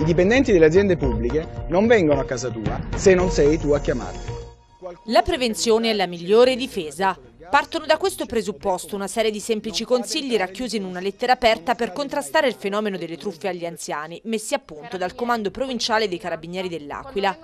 I dipendenti delle aziende pubbliche non vengono a casa tua se non sei tu a chiamarli. La prevenzione è la migliore difesa. Partono da questo presupposto una serie di semplici consigli racchiusi in una lettera aperta per contrastare il fenomeno delle truffe agli anziani, messi a punto dal Comando Provinciale dei Carabinieri dell'Aquila.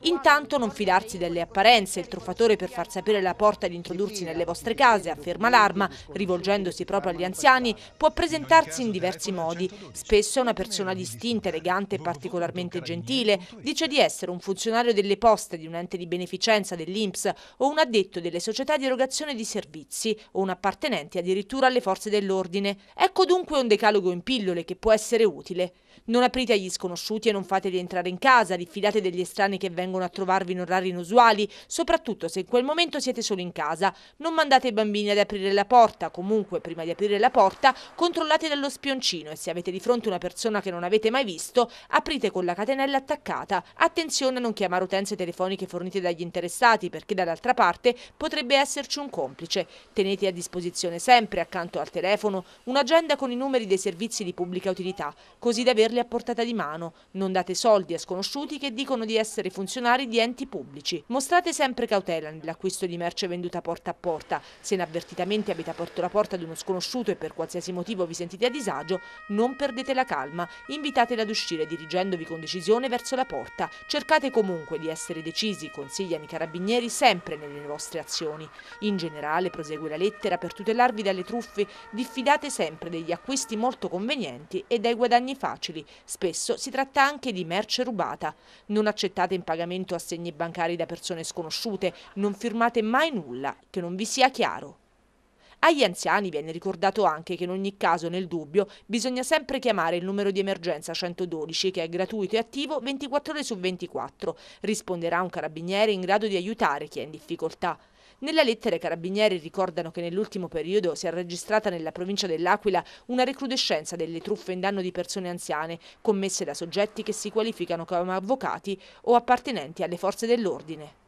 Intanto non fidarsi delle apparenze, il truffatore per far sapere la porta di introdursi nelle vostre case, afferma l'arma, rivolgendosi proprio agli anziani, può presentarsi in diversi modi. Spesso è una persona distinta, elegante e particolarmente gentile, dice di essere un funzionario delle poste, di un ente di beneficenza dell'Inps o un addetto delle società di erogazione di di servizi o un appartenente addirittura alle forze dell'ordine. Ecco dunque un decalogo in pillole che può essere utile. Non aprite agli sconosciuti e non fateli entrare in casa, diffidate degli estranei che vengono a trovarvi in orari inusuali, soprattutto se in quel momento siete solo in casa. Non mandate i bambini ad aprire la porta, comunque prima di aprire la porta controllate dallo spioncino e se avete di fronte una persona che non avete mai visto, aprite con la catenella attaccata. Attenzione a non chiamare utenze telefoniche fornite dagli interessati perché dall'altra parte potrebbe esserci un compito semplice. Tenete a disposizione sempre accanto al telefono un'agenda con i numeri dei servizi di pubblica utilità, così da averli a portata di mano. Non date soldi a sconosciuti che dicono di essere funzionari di enti pubblici. Mostrate sempre cautela nell'acquisto di merce venduta porta a porta. Se inavvertitamente avete aperto la porta ad uno sconosciuto e per qualsiasi motivo vi sentite a disagio, non perdete la calma, invitatela ad uscire dirigendovi con decisione verso la porta. Cercate comunque di essere decisi, consigliano i carabinieri sempre nelle vostre azioni. In generale generale, prosegue la lettera, per tutelarvi dalle truffe, diffidate sempre degli acquisti molto convenienti e dai guadagni facili. Spesso si tratta anche di merce rubata. Non accettate in pagamento assegni bancari da persone sconosciute, non firmate mai nulla che non vi sia chiaro. Agli anziani viene ricordato anche che in ogni caso, nel dubbio, bisogna sempre chiamare il numero di emergenza 112 che è gratuito e attivo 24 ore su 24. Risponderà un carabiniere in grado di aiutare chi è in difficoltà. Nella lettera i carabinieri ricordano che nell'ultimo periodo si è registrata nella provincia dell'Aquila una recrudescenza delle truffe in danno di persone anziane commesse da soggetti che si qualificano come avvocati o appartenenti alle forze dell'ordine.